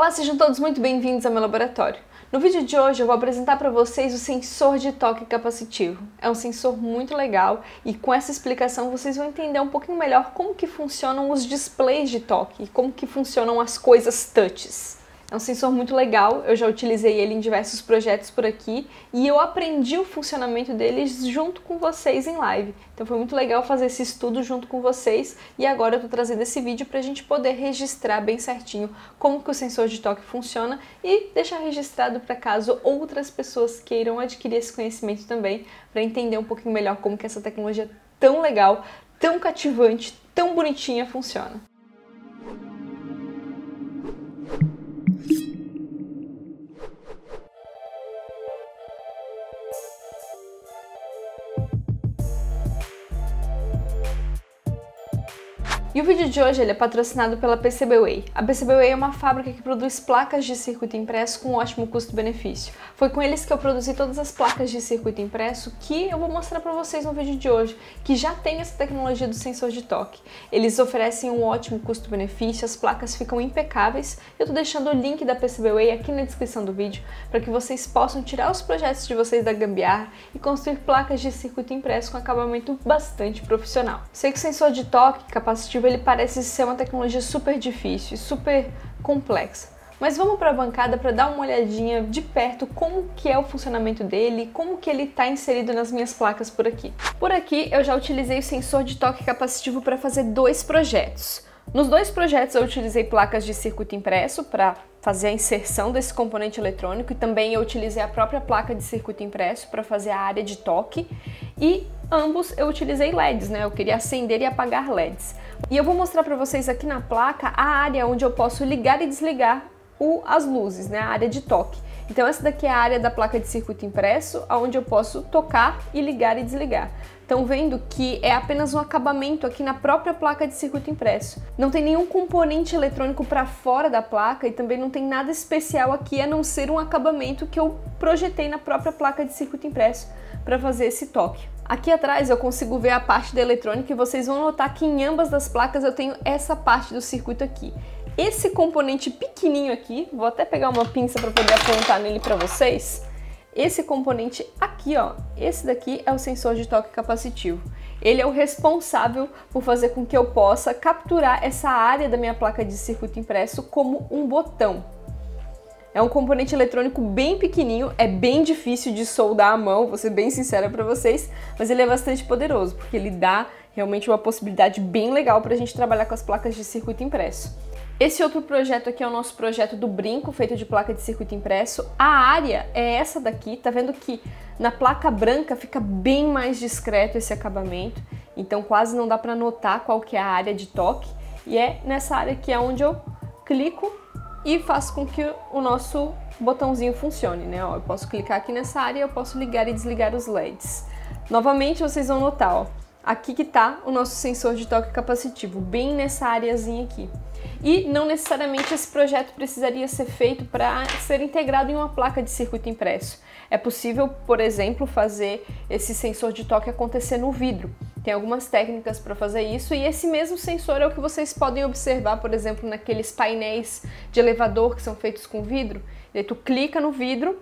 Olá, sejam todos muito bem-vindos ao meu laboratório. No vídeo de hoje eu vou apresentar para vocês o sensor de toque capacitivo. É um sensor muito legal e com essa explicação vocês vão entender um pouquinho melhor como que funcionam os displays de toque e como que funcionam as coisas touches. É um sensor muito legal, eu já utilizei ele em diversos projetos por aqui e eu aprendi o funcionamento deles junto com vocês em live. Então foi muito legal fazer esse estudo junto com vocês e agora eu tô trazendo esse vídeo para a gente poder registrar bem certinho como que o sensor de toque funciona e deixar registrado para caso outras pessoas queiram adquirir esse conhecimento também, para entender um pouquinho melhor como que essa tecnologia tão legal, tão cativante, tão bonitinha funciona. E o vídeo de hoje ele é patrocinado pela PCBWay. A PCBWay é uma fábrica que produz placas de circuito impresso com ótimo custo-benefício. Foi com eles que eu produzi todas as placas de circuito impresso que eu vou mostrar para vocês no vídeo de hoje, que já tem essa tecnologia do sensor de toque. Eles oferecem um ótimo custo-benefício, as placas ficam impecáveis. Eu estou deixando o link da PCBWay aqui na descrição do vídeo para que vocês possam tirar os projetos de vocês da gambiarra e construir placas de circuito impresso com acabamento bastante profissional. Sei que o sensor de toque capacitivo ele parece ser uma tecnologia super difícil e super complexa. Mas vamos para a bancada para dar uma olhadinha de perto como que é o funcionamento dele, como que ele está inserido nas minhas placas por aqui. Por aqui eu já utilizei o sensor de toque capacitivo para fazer dois projetos. Nos dois projetos eu utilizei placas de circuito impresso para fazer a inserção desse componente eletrônico e também eu utilizei a própria placa de circuito impresso para fazer a área de toque e ambos eu utilizei LEDs, né? Eu queria acender e apagar LEDs. E eu vou mostrar para vocês aqui na placa a área onde eu posso ligar e desligar o, as luzes, né? A área de toque. Então essa daqui é a área da placa de circuito impresso, onde eu posso tocar e ligar e desligar. Estão vendo que é apenas um acabamento aqui na própria placa de circuito impresso. Não tem nenhum componente eletrônico para fora da placa e também não tem nada especial aqui a não ser um acabamento que eu projetei na própria placa de circuito impresso para fazer esse toque. Aqui atrás eu consigo ver a parte da eletrônica e vocês vão notar que em ambas das placas eu tenho essa parte do circuito aqui. Esse componente pequenininho aqui, vou até pegar uma pinça para poder apontar nele para vocês. Esse componente aqui, ó, esse daqui é o sensor de toque capacitivo. Ele é o responsável por fazer com que eu possa capturar essa área da minha placa de circuito impresso como um botão. É um componente eletrônico bem pequenininho, é bem difícil de soldar à mão, vou ser bem sincera para vocês, mas ele é bastante poderoso, porque ele dá realmente uma possibilidade bem legal para a gente trabalhar com as placas de circuito impresso. Esse outro projeto aqui é o nosso projeto do brinco, feito de placa de circuito impresso. A área é essa daqui, tá vendo que na placa branca fica bem mais discreto esse acabamento, então quase não dá para notar qual que é a área de toque, e é nessa área aqui é onde eu clico e faz com que o nosso botãozinho funcione, né? Ó, eu posso clicar aqui nessa área e eu posso ligar e desligar os LEDs. Novamente, vocês vão notar, ó, aqui que está o nosso sensor de toque capacitivo, bem nessa áreazinha aqui. E não necessariamente esse projeto precisaria ser feito para ser integrado em uma placa de circuito impresso. É possível, por exemplo, fazer esse sensor de toque acontecer no vidro. Tem algumas técnicas para fazer isso e esse mesmo sensor é o que vocês podem observar, por exemplo, naqueles painéis de elevador que são feitos com vidro. E aí tu clica no vidro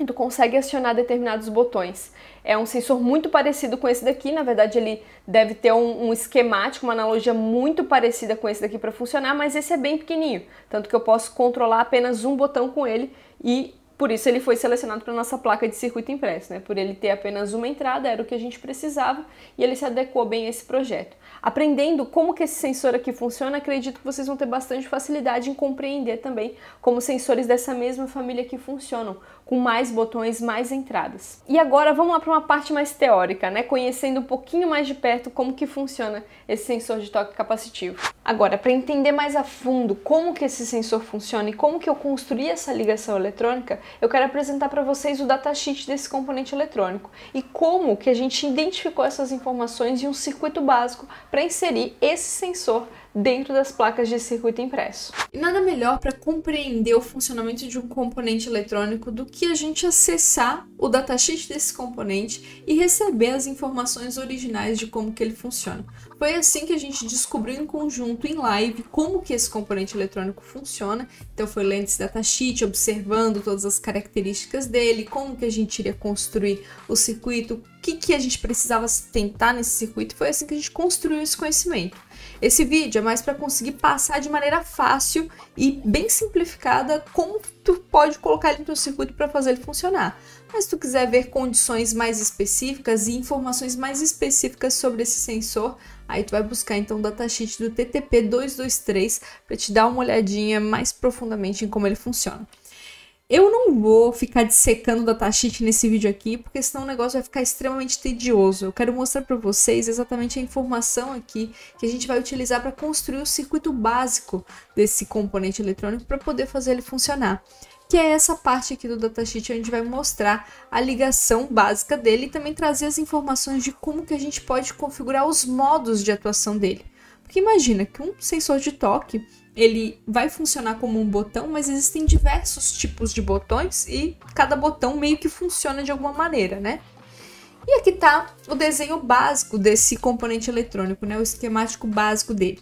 e tu consegue acionar determinados botões. É um sensor muito parecido com esse daqui, na verdade ele deve ter um, um esquemático, uma analogia muito parecida com esse daqui para funcionar, mas esse é bem pequenininho, tanto que eu posso controlar apenas um botão com ele e por isso ele foi selecionado para nossa placa de circuito impresso, né? Por ele ter apenas uma entrada, era o que a gente precisava e ele se adequou bem a esse projeto. Aprendendo como que esse sensor aqui funciona, acredito que vocês vão ter bastante facilidade em compreender também como sensores dessa mesma família que funcionam, com mais botões, mais entradas. E agora vamos lá para uma parte mais teórica, né? Conhecendo um pouquinho mais de perto como que funciona esse sensor de toque capacitivo. Agora, para entender mais a fundo como que esse sensor funciona e como que eu construí essa ligação eletrônica, eu quero apresentar para vocês o datasheet desse componente eletrônico e como que a gente identificou essas informações e um circuito básico para inserir esse sensor dentro das placas de circuito impresso. E nada melhor para compreender o funcionamento de um componente eletrônico do que a gente acessar o datasheet desse componente e receber as informações originais de como que ele funciona. Foi assim que a gente descobriu em conjunto em live como que esse componente eletrônico funciona. Então foi lendo esse datasheet, observando todas as características dele, como que a gente iria construir o circuito, o que que a gente precisava tentar nesse circuito. Foi assim que a gente construiu esse conhecimento. Esse vídeo é mais para conseguir passar de maneira fácil e bem simplificada como tu pode colocar ele no teu circuito para fazer ele funcionar. Mas se tu quiser ver condições mais específicas e informações mais específicas sobre esse sensor, aí tu vai buscar então o datasheet do TTP223 para te dar uma olhadinha mais profundamente em como ele funciona. Eu não vou ficar dissecando datashit nesse vídeo aqui, porque senão o negócio vai ficar extremamente tedioso. Eu quero mostrar para vocês exatamente a informação aqui que a gente vai utilizar para construir o circuito básico desse componente eletrônico para poder fazer ele funcionar que é essa parte aqui do datasheet, onde a gente vai mostrar a ligação básica dele e também trazer as informações de como que a gente pode configurar os modos de atuação dele. Porque imagina que um sensor de toque ele vai funcionar como um botão, mas existem diversos tipos de botões e cada botão meio que funciona de alguma maneira, né? E aqui tá o desenho básico desse componente eletrônico, né? O esquemático básico dele.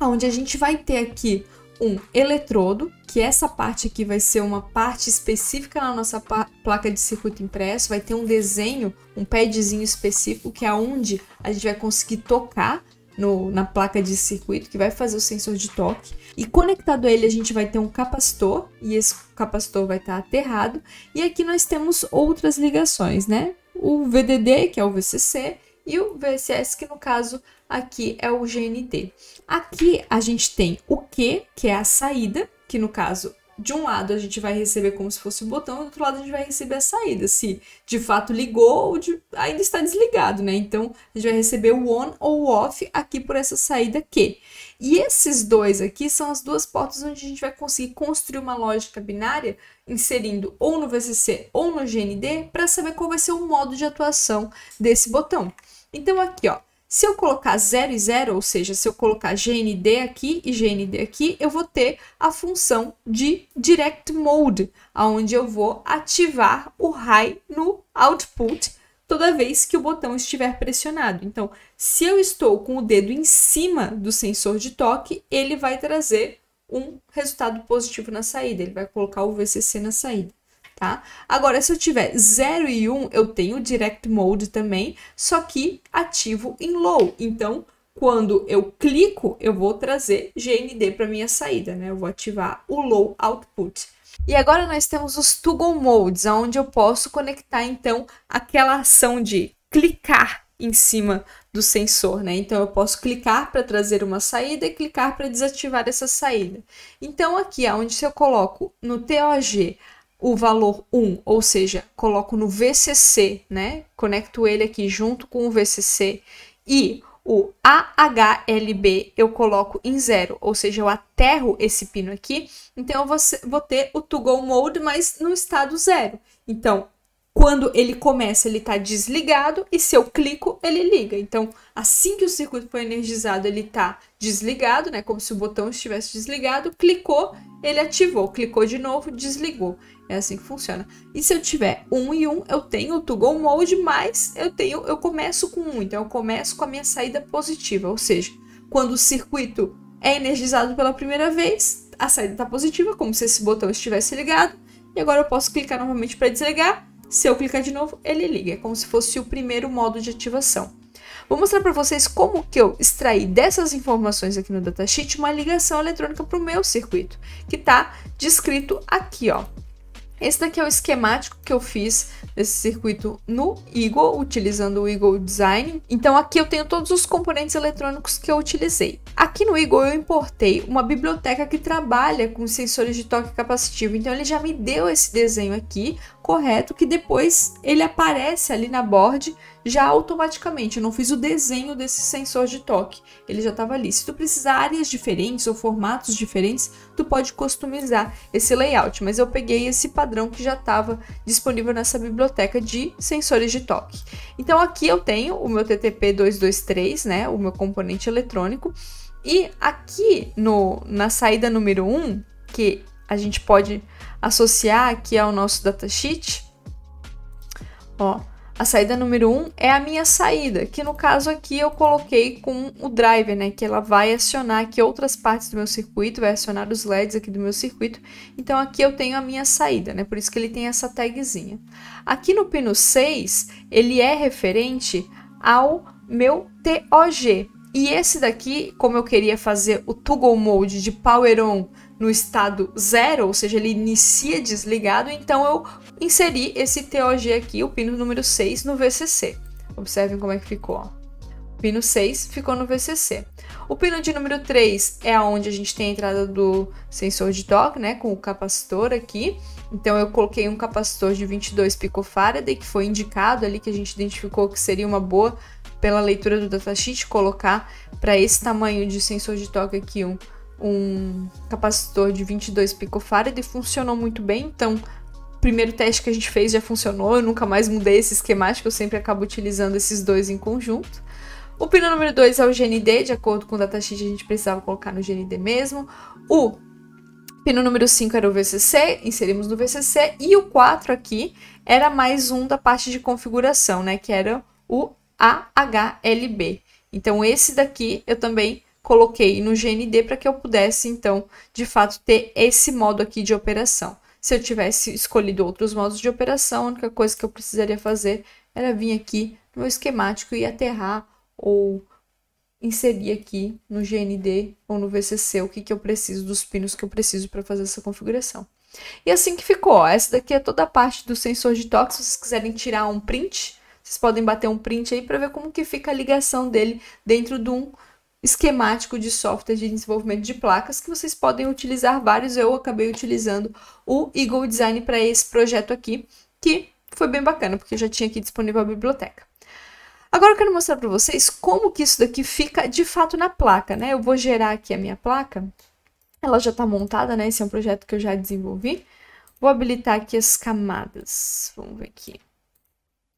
Onde a gente vai ter aqui um eletrodo, que essa parte aqui vai ser uma parte específica na nossa placa de circuito impresso, vai ter um desenho, um padzinho específico, que é onde a gente vai conseguir tocar no, na placa de circuito que vai fazer o sensor de toque. E conectado a ele, a gente vai ter um capacitor, e esse capacitor vai estar tá aterrado. E aqui nós temos outras ligações, né? O VDD, que é o VCC, e o VSS, que no caso aqui é o GNT. Aqui a gente tem o Q, que é a saída, que no caso de um lado a gente vai receber como se fosse o botão, do outro lado a gente vai receber a saída, se de fato ligou ou de, ainda está desligado, né? Então a gente vai receber o on ou off aqui por essa saída Q. E esses dois aqui são as duas portas onde a gente vai conseguir construir uma lógica binária, inserindo ou no VCC ou no GND, para saber qual vai ser o modo de atuação desse botão. Então aqui, ó, se eu colocar 0 e 0, ou seja, se eu colocar GND aqui e GND aqui, eu vou ter a função de direct mode, onde eu vou ativar o high no output toda vez que o botão estiver pressionado. Então, se eu estou com o dedo em cima do sensor de toque, ele vai trazer um resultado positivo na saída, ele vai colocar o VCC na saída tá? Agora, se eu tiver 0 e 1, um, eu tenho Direct Mode também, só que ativo em Low. Então, quando eu clico, eu vou trazer GND para minha saída, né? Eu vou ativar o Low Output. E agora nós temos os Toggle Modes, onde eu posso conectar, então, aquela ação de clicar em cima do sensor, né? Então eu posso clicar para trazer uma saída e clicar para desativar essa saída. Então aqui, onde se eu coloco no TOG o valor 1, ou seja, coloco no VCC, né? Conecto ele aqui junto com o VCC e o AHLB eu coloco em zero, ou seja, eu aterro esse pino aqui, então eu vou, ter o to-go mode, mas no estado zero. Então, quando ele começa, ele está desligado e se eu clico, ele liga. Então, assim que o circuito foi energizado, ele está desligado, né? Como se o botão estivesse desligado. Clicou, ele ativou. Clicou de novo, desligou. É assim que funciona. E se eu tiver 1 um e 1, um, eu tenho o To Go Mode, mas eu, tenho, eu começo com 1. Um, então, eu começo com a minha saída positiva. Ou seja, quando o circuito é energizado pela primeira vez, a saída está positiva, como se esse botão estivesse ligado. E agora eu posso clicar novamente para desligar se eu clicar de novo, ele liga, é como se fosse o primeiro modo de ativação. Vou mostrar para vocês como que eu extraí dessas informações aqui no datasheet uma ligação eletrônica para o meu circuito, que está descrito aqui, ó. Esse daqui é o esquemático que eu fiz desse circuito no Eagle, utilizando o Eagle Design. Então aqui eu tenho todos os componentes eletrônicos que eu utilizei. Aqui no Eagle eu importei uma biblioteca que trabalha com sensores de toque capacitivo, então ele já me deu esse desenho aqui, correto, que depois ele aparece ali na board já automaticamente. Eu não fiz o desenho desse sensor de toque, ele já estava ali. Se tu precisar áreas diferentes ou formatos diferentes, tu pode customizar esse layout, mas eu peguei esse padrão que já estava disponível nessa biblioteca de sensores de toque. Então aqui eu tenho o meu TTP223, né, o meu componente eletrônico, e aqui no, na saída número 1, que a gente pode associar aqui ao nosso datasheet, ó, a saída número 1 um é a minha saída, que no caso aqui eu coloquei com o driver, né? Que ela vai acionar aqui outras partes do meu circuito, vai acionar os LEDs aqui do meu circuito. Então aqui eu tenho a minha saída, né? Por isso que ele tem essa tagzinha. Aqui no pino 6, ele é referente ao meu TOG. E esse daqui, como eu queria fazer o toggle mode de power on no estado zero, ou seja, ele inicia desligado, então eu inseri esse TOG aqui, o pino número 6, no VCC. Observem como é que ficou, O pino 6 ficou no VCC. O pino de número 3 é onde a gente tem a entrada do sensor de toque, né, com o capacitor aqui. Então eu coloquei um capacitor de 22 picofaraday, que foi indicado ali, que a gente identificou que seria uma boa, pela leitura do datasheet, colocar para esse tamanho de sensor de toque aqui um um capacitor de 22 picofarad e funcionou muito bem, então primeiro teste que a gente fez já funcionou, eu nunca mais mudei esse esquemático, eu sempre acabo utilizando esses dois em conjunto. O pino número 2 é o GND, de acordo com o datasheet a gente precisava colocar no GND mesmo. O pino número 5 era o VCC, inserimos no VCC, e o 4 aqui era mais um da parte de configuração, né, que era o AHLB. Então esse daqui eu também coloquei no GND para que eu pudesse, então, de fato, ter esse modo aqui de operação. Se eu tivesse escolhido outros modos de operação, a única coisa que eu precisaria fazer era vir aqui no meu esquemático e aterrar ou inserir aqui no GND ou no VCC o que, que eu preciso, dos pinos que eu preciso para fazer essa configuração. E assim que ficou, essa daqui é toda a parte do sensor de toque, se vocês quiserem tirar um print, vocês podem bater um print aí para ver como que fica a ligação dele dentro de um esquemático de software de desenvolvimento de placas que vocês podem utilizar vários. Eu acabei utilizando o Eagle Design para esse projeto aqui, que foi bem bacana, porque já tinha aqui disponível a biblioteca. Agora eu quero mostrar para vocês como que isso daqui fica de fato na placa, né? Eu vou gerar aqui a minha placa, ela já está montada, né? Esse é um projeto que eu já desenvolvi. Vou habilitar aqui as camadas, vamos ver aqui.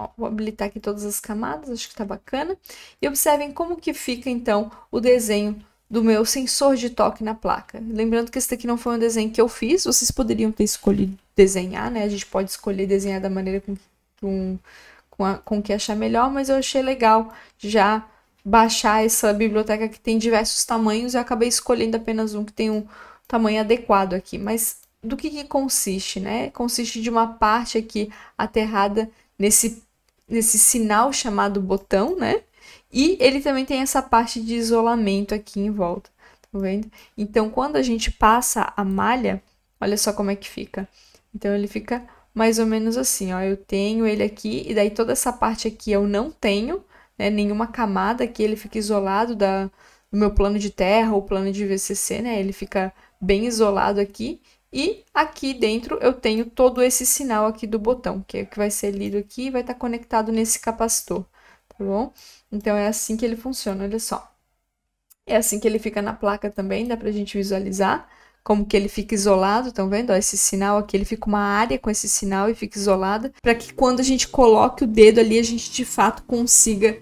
Ó, vou habilitar aqui todas as camadas, acho que tá bacana. E observem como que fica, então, o desenho do meu sensor de toque na placa. Lembrando que esse daqui não foi um desenho que eu fiz, vocês poderiam ter escolhido desenhar, né? A gente pode escolher desenhar da maneira com, com, com, a, com que achar melhor, mas eu achei legal já baixar essa biblioteca que tem diversos tamanhos, eu acabei escolhendo apenas um que tem um tamanho adequado aqui. Mas do que, que consiste, né? Consiste de uma parte aqui aterrada nesse nesse sinal chamado botão, né? E ele também tem essa parte de isolamento aqui em volta, tá vendo? Então, quando a gente passa a malha, olha só como é que fica. Então, ele fica mais ou menos assim, ó, eu tenho ele aqui, e daí toda essa parte aqui eu não tenho, né, nenhuma camada aqui, ele fica isolado da, do meu plano de terra ou plano de VCC, né, ele fica bem isolado aqui, e aqui dentro eu tenho todo esse sinal aqui do botão, que é o que vai ser lido aqui e vai estar tá conectado nesse capacitor, tá bom? Então é assim que ele funciona, olha só. É assim que ele fica na placa também, dá pra gente visualizar como que ele fica isolado, estão vendo? Ó, esse sinal aqui, ele fica uma área com esse sinal e fica isolada, para que quando a gente coloque o dedo ali, a gente de fato consiga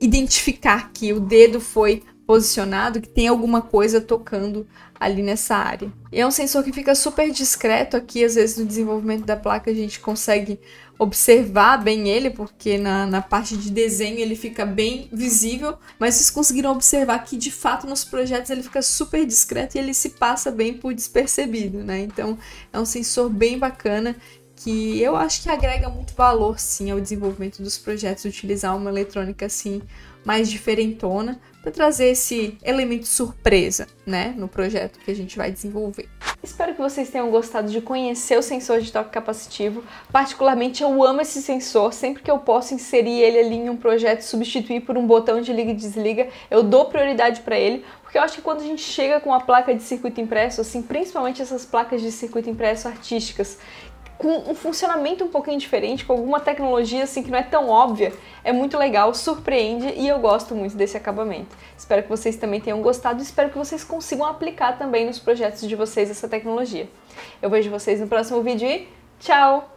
identificar que o dedo foi posicionado, que tem alguma coisa tocando ali nessa área. E é um sensor que fica super discreto aqui, às vezes no desenvolvimento da placa a gente consegue observar bem ele, porque na, na parte de desenho ele fica bem visível, mas vocês conseguiram observar que de fato nos projetos ele fica super discreto e ele se passa bem por despercebido, né? Então é um sensor bem bacana que eu acho que agrega muito valor sim ao desenvolvimento dos projetos utilizar uma eletrônica assim mais diferentona para trazer esse elemento surpresa, né, no projeto que a gente vai desenvolver. Espero que vocês tenham gostado de conhecer o sensor de toque capacitivo. Particularmente eu amo esse sensor, sempre que eu posso inserir ele ali em um projeto, substituir por um botão de liga e desliga, eu dou prioridade para ele, porque eu acho que quando a gente chega com a placa de circuito impresso, assim, principalmente essas placas de circuito impresso artísticas, com um funcionamento um pouquinho diferente, com alguma tecnologia assim que não é tão óbvia, é muito legal, surpreende e eu gosto muito desse acabamento. Espero que vocês também tenham gostado e espero que vocês consigam aplicar também nos projetos de vocês essa tecnologia. Eu vejo vocês no próximo vídeo e tchau!